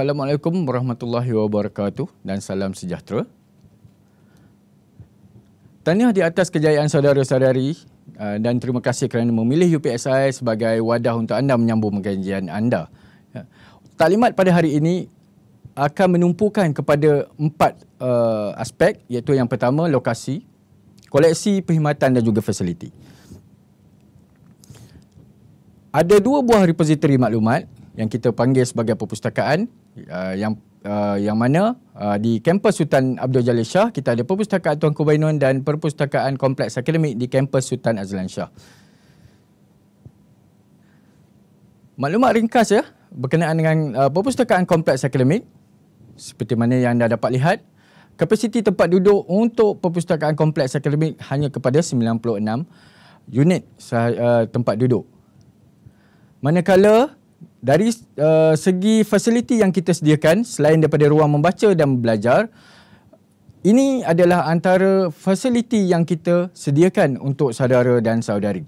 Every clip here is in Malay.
Assalamualaikum warahmatullahi wabarakatuh dan salam sejahtera. Tanya di atas kejayaan saudara-saudari eh, dan terima kasih kerana memilih UPSI sebagai wadah untuk anda menyambung pengajian anda. Ya. Taklimat pada hari ini akan menumpukan kepada empat uh, aspek iaitu yang pertama lokasi, koleksi, perkhidmatan dan juga fasiliti. Ada dua buah repository maklumat yang kita panggil sebagai perpustakaan uh, yang uh, yang mana uh, di kampus Sultan Abdul Jalil Shah kita ada perpustakaan Tuan Kubainun dan perpustakaan kompleks akademik di kampus Sultan Azlan Shah. Maklumat ringkas ya berkenaan dengan uh, perpustakaan kompleks akademik seperti mana yang anda dapat lihat kapasiti tempat duduk untuk perpustakaan kompleks akademik hanya kepada 96 unit uh, tempat duduk. Manakala dari uh, segi fasiliti yang kita sediakan selain daripada ruang membaca dan belajar ini adalah antara fasiliti yang kita sediakan untuk saudara dan saudari.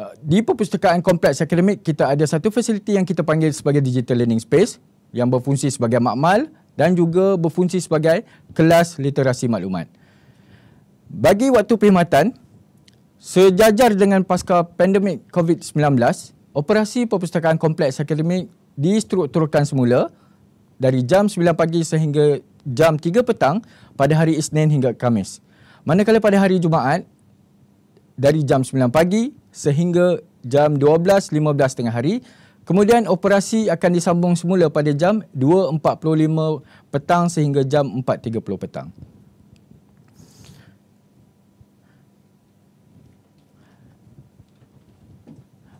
Eh, di perpustakaan kompleks akademik, kita ada satu fasiliti yang kita panggil sebagai digital learning space yang berfungsi sebagai makmal dan juga berfungsi sebagai kelas literasi maklumat. Bagi waktu perkhidmatan, Sejajar dengan pasca pandemik COVID-19, operasi perpustakaan kompleks akademik distrukturkan semula dari jam 9 pagi sehingga jam 3 petang pada hari Isnin hingga Khamis. Manakala pada hari Jumaat, dari jam 9 pagi sehingga jam 12.15 tengah hari, kemudian operasi akan disambung semula pada jam 2.45 petang sehingga jam 4.30 petang.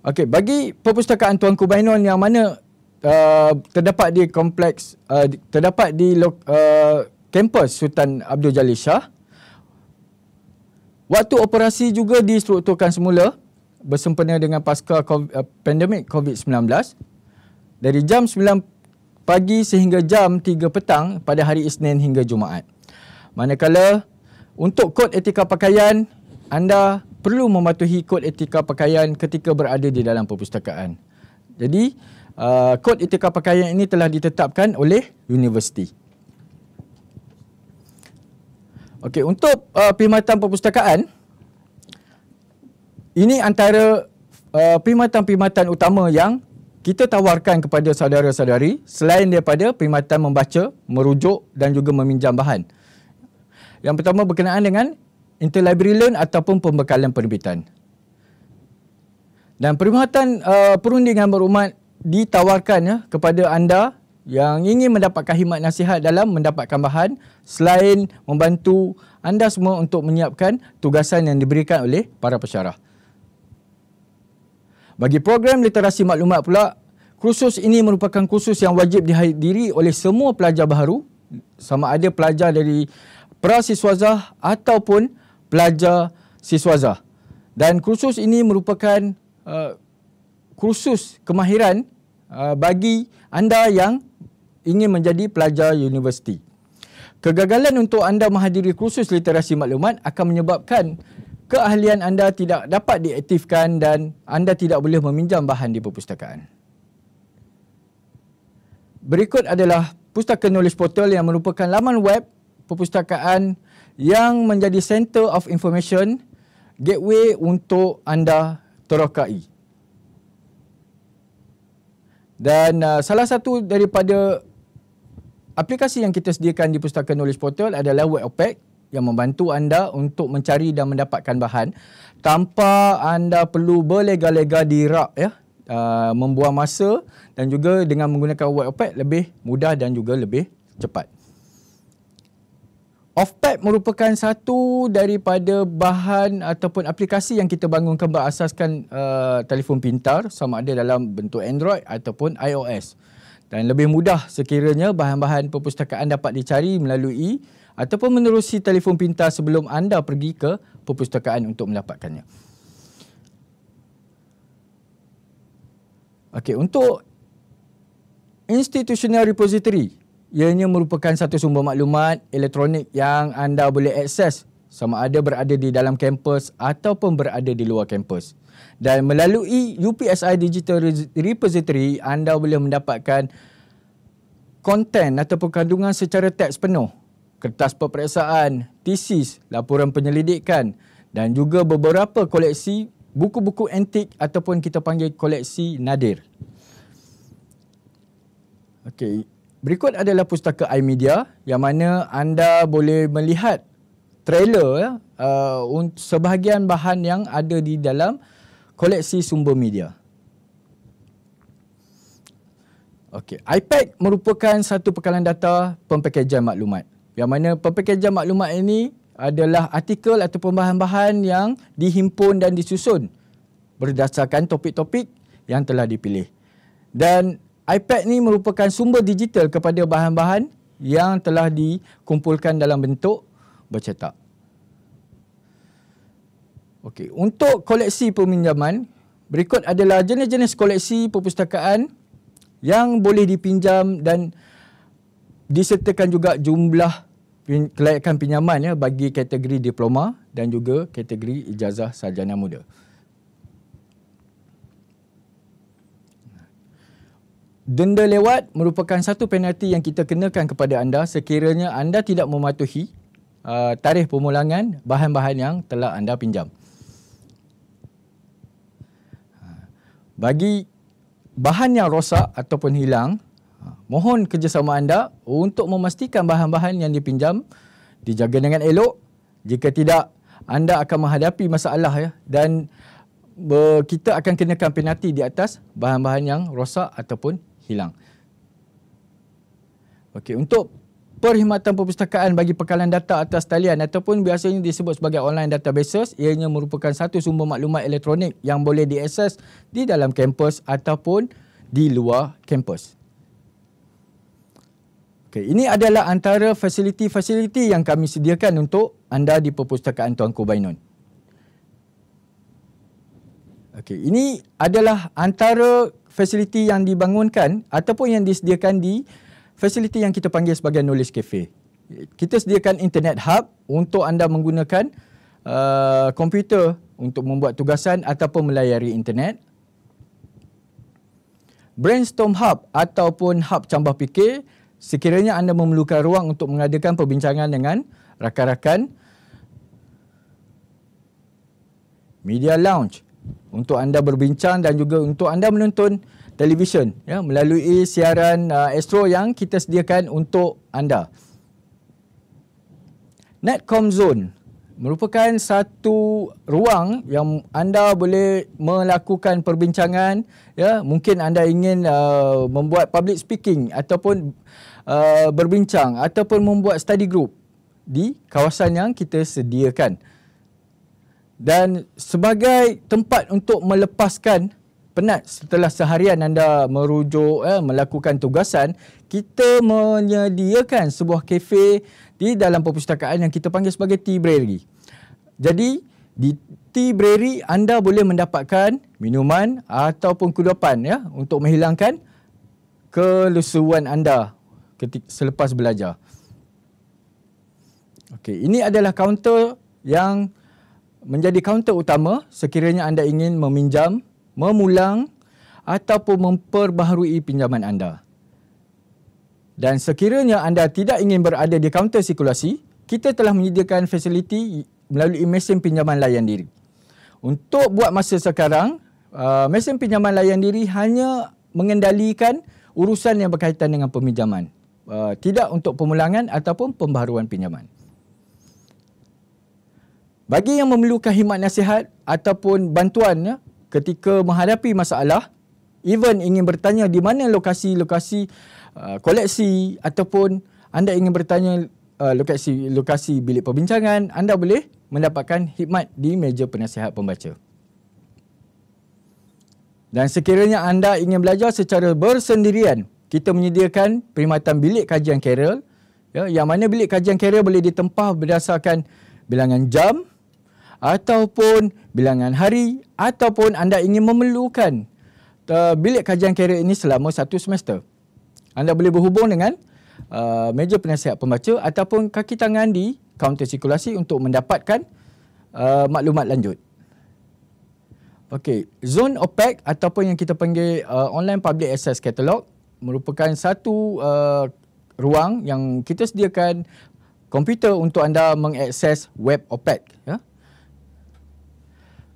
Okey, bagi perpustakaan Tuan Kubainon yang mana uh, terdapat di kompleks uh, terdapat di lo, uh, kampus Sultan Abdul Jalil Shah. Waktu operasi juga distrukturkan semula bersempena dengan pasca COVID, uh, pandemik COVID-19 dari jam 9 pagi sehingga jam 3 petang pada hari Isnin hingga Jumaat. Manakala untuk kod etika pakaian anda perlu mematuhi kod etika pakaian ketika berada di dalam perpustakaan. Jadi, uh, kod etika pakaian ini telah ditetapkan oleh universiti. Okey, untuk uh, perkhidmatan perpustakaan ini antara uh, perkhidmatan-perkhidmatan utama yang kita tawarkan kepada saudara-saudari selain daripada perkhidmatan membaca, merujuk dan juga meminjam bahan. Yang pertama berkenaan dengan interlibrary loan ataupun pembekalan penerbitan. Dan perkhidmatan uh, perundingan berumat ditawarkan ya, kepada anda yang ingin mendapatkan khidmat nasihat dalam mendapatkan bahan selain membantu anda semua untuk menyiapkan tugasan yang diberikan oleh para pesyarah. Bagi program literasi maklumat pula, kursus ini merupakan kursus yang wajib dihadiri oleh semua pelajar baharu sama ada pelajar dari prasiswazah ataupun pelajar siswaza. Dan kursus ini merupakan uh, kursus kemahiran uh, bagi anda yang ingin menjadi pelajar universiti. Kegagalan untuk anda menghadiri kursus literasi maklumat akan menyebabkan keahlian anda tidak dapat diaktifkan dan anda tidak boleh meminjam bahan di perpustakaan. Berikut adalah Pustaka Knowledge Portal yang merupakan laman web perpustakaan yang menjadi center of information gateway untuk anda terokai. Dan uh, salah satu daripada aplikasi yang kita sediakan di Pustaka Knowledge Portal adalah WebOpec yang membantu anda untuk mencari dan mendapatkan bahan tanpa anda perlu berlega-lega di rak ya. Uh, membuang masa dan juga dengan menggunakan WebOpec lebih mudah dan juga lebih cepat. Offpad merupakan satu daripada bahan ataupun aplikasi yang kita bangunkan berasaskan uh, telefon pintar sama ada dalam bentuk Android ataupun iOS. Dan lebih mudah sekiranya bahan-bahan perpustakaan dapat dicari melalui ataupun menerusi telefon pintar sebelum anda pergi ke perpustakaan untuk mendapatkannya. Okey, untuk Institutional Repository ianya merupakan satu sumber maklumat elektronik yang anda boleh akses sama ada berada di dalam kampus ataupun berada di luar kampus. Dan melalui UPSI Digital Repository, anda boleh mendapatkan konten ataupun kandungan secara teks penuh. Kertas peperiksaan, tesis, laporan penyelidikan dan juga beberapa koleksi buku-buku antik ataupun kita panggil koleksi nadir. Okey, Berikut adalah pustaka iMedia yang mana anda boleh melihat trailer ya, uh, sebahagian bahan yang ada di dalam koleksi sumber media. Okay, iPad merupakan satu pekalan data pempekejian maklumat. Yang mana pempekejian maklumat ini adalah artikel atau bahan-bahan yang dihimpun dan disusun berdasarkan topik-topik yang telah dipilih. Dan iPad ni merupakan sumber digital kepada bahan-bahan yang telah dikumpulkan dalam bentuk bercetak. Okey, untuk koleksi peminjaman, berikut adalah jenis-jenis koleksi perpustakaan yang boleh dipinjam dan disertakan juga jumlah kelayakan pinjaman ya bagi kategori diploma dan juga kategori ijazah sarjana muda. denda lewat merupakan satu penalti yang kita kenakan kepada anda sekiranya anda tidak mematuhi uh, tarikh pemulangan bahan-bahan yang telah anda pinjam. Bagi bahan yang rosak ataupun hilang, mohon kerjasama anda untuk memastikan bahan-bahan yang dipinjam dijaga dengan elok. Jika tidak, anda akan menghadapi masalah ya dan kita akan kenakan penalti di atas bahan-bahan yang rosak ataupun hilang. Okey, untuk perkhidmatan perpustakaan bagi pekalan data atas talian ataupun biasanya disebut sebagai online databases, ianya merupakan satu sumber maklumat elektronik yang boleh diakses di dalam kampus ataupun di luar kampus. Okey, ini adalah antara fasiliti-fasiliti yang kami sediakan untuk anda di perpustakaan Tuanku Bainun. Okey, ini adalah antara fasiliti yang dibangunkan ataupun yang disediakan di fasiliti yang kita panggil sebagai knowledge cafe. Kita sediakan internet hub untuk anda menggunakan uh, komputer untuk membuat tugasan ataupun melayari internet. Brainstorm hub ataupun hub cambah fikir sekiranya anda memerlukan ruang untuk mengadakan perbincangan dengan rakan-rakan. Media lounge untuk anda berbincang dan juga untuk anda menonton televisyen ya melalui siaran uh, Astro yang kita sediakan untuk anda. Netcom Zone merupakan satu ruang yang anda boleh melakukan perbincangan ya mungkin anda ingin uh, membuat public speaking ataupun uh, berbincang ataupun membuat study group di kawasan yang kita sediakan dan sebagai tempat untuk melepaskan penat setelah seharian anda merujuk eh, melakukan tugasan kita menyediakan sebuah kafe di dalam perpustakaan yang kita panggil sebagai tea brewery jadi di tea brewery anda boleh mendapatkan minuman ataupun kudapan ya untuk menghilangkan kelesuan anda ketika selepas belajar okey ini adalah kaunter yang menjadi kaunter utama sekiranya anda ingin meminjam, memulang ataupun memperbaharui pinjaman anda. Dan sekiranya anda tidak ingin berada di kaunter sirkulasi, kita telah menyediakan fasiliti melalui mesin pinjaman layan diri. Untuk buat masa sekarang, uh, mesin pinjaman layan diri hanya mengendalikan urusan yang berkaitan dengan peminjaman. Uh, tidak untuk pemulangan ataupun pembaharuan pinjaman. Bagi yang memerlukan himat nasihat ataupun bantuan ya, ketika menghadapi masalah, even ingin bertanya di mana lokasi-lokasi uh, koleksi ataupun anda ingin bertanya lokasi-lokasi uh, bilik perbincangan, anda boleh mendapatkan khidmat di meja penasihat pembaca. Dan sekiranya anda ingin belajar secara bersendirian, kita menyediakan perkhidmatan bilik kajian Carol, ya, yang mana bilik kajian Carol boleh ditempah berdasarkan bilangan jam ataupun bilangan hari ataupun anda ingin memerlukan uh, bilik kajian kerja ini selama satu semester. Anda boleh berhubung dengan uh, meja penasihat pembaca ataupun kaki tangan di kaunter sirkulasi untuk mendapatkan uh, maklumat lanjut. Okey, zone OPEC ataupun yang kita panggil uh, online public access catalog merupakan satu uh, ruang yang kita sediakan komputer untuk anda mengakses web OPEC ya. Yeah?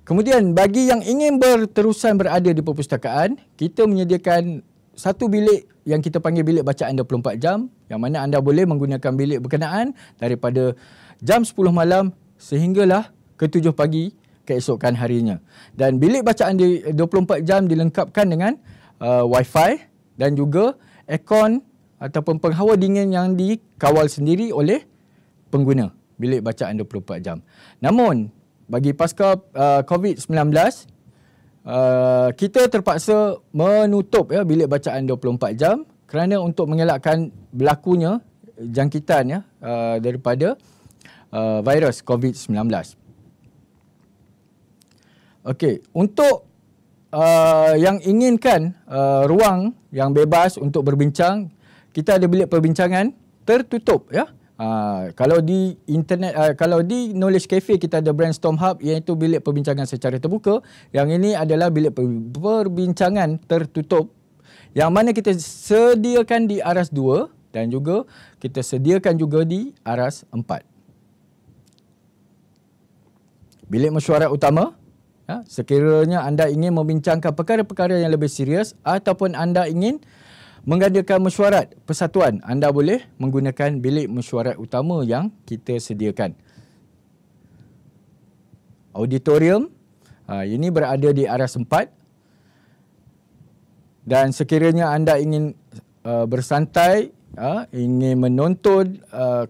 Kemudian bagi yang ingin berterusan berada di perpustakaan, kita menyediakan satu bilik yang kita panggil bilik bacaan 24 jam yang mana anda boleh menggunakan bilik berkenaan daripada jam 10 malam sehinggalah ke 7 pagi keesokan harinya. Dan bilik bacaan di 24 jam dilengkapkan dengan uh, wifi dan juga aircon ataupun penghawa dingin yang dikawal sendiri oleh pengguna bilik bacaan 24 jam. Namun, bagi pasca uh, COVID-19 uh, kita terpaksa menutup ya bilik bacaan 24 jam kerana untuk mengelakkan berlakunya eh, jangkitan ya uh, daripada uh, virus COVID-19. Okey, untuk uh, yang inginkan uh, ruang yang bebas untuk berbincang, kita ada bilik perbincangan tertutup ya. Uh, kalau di internet uh, kalau di knowledge cafe kita ada brainstorm hub iaitu bilik perbincangan secara terbuka yang ini adalah bilik perbincangan tertutup yang mana kita sediakan di aras dua dan juga kita sediakan juga di aras empat. bilik mesyuarat utama ah, sekiranya anda ingin membincangkan perkara-perkara yang lebih serius ataupun anda ingin mengadakan mesyuarat persatuan, anda boleh menggunakan bilik mesyuarat utama yang kita sediakan. Auditorium ha, ini berada di arah sempat dan sekiranya anda ingin ha, bersantai, ha, ingin menonton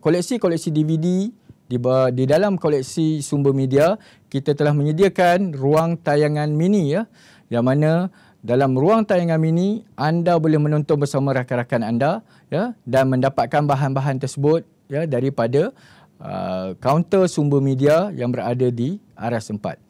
koleksi-koleksi DVD di dalam koleksi sumber media, kita telah menyediakan ruang tayangan mini ya, di mana dalam ruang tayangan ini anda boleh menonton bersama rakan-rakan anda ya dan mendapatkan bahan-bahan tersebut ya daripada uh, kaunter sumber media yang berada di arah sempat.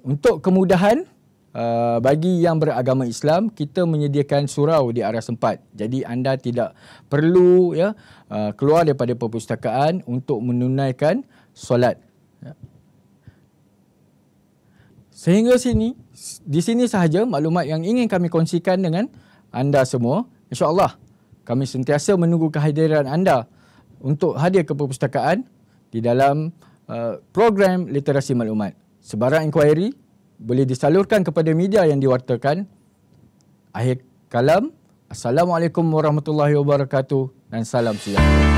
Untuk kemudahan uh, bagi yang beragama Islam kita menyediakan surau di arah sempat. Jadi anda tidak perlu ya uh, keluar daripada perpustakaan untuk menunaikan solat. Ya. Sehingga sini, di sini sahaja maklumat yang ingin kami kongsikan dengan anda semua. InsyaAllah, kami sentiasa menunggu kehadiran anda untuk hadir ke perpustakaan di dalam uh, program literasi maklumat. Sebarang inquiry boleh disalurkan kepada media yang diwartakan. Akhir kalam, Assalamualaikum warahmatullahi wabarakatuh dan salam sejahtera.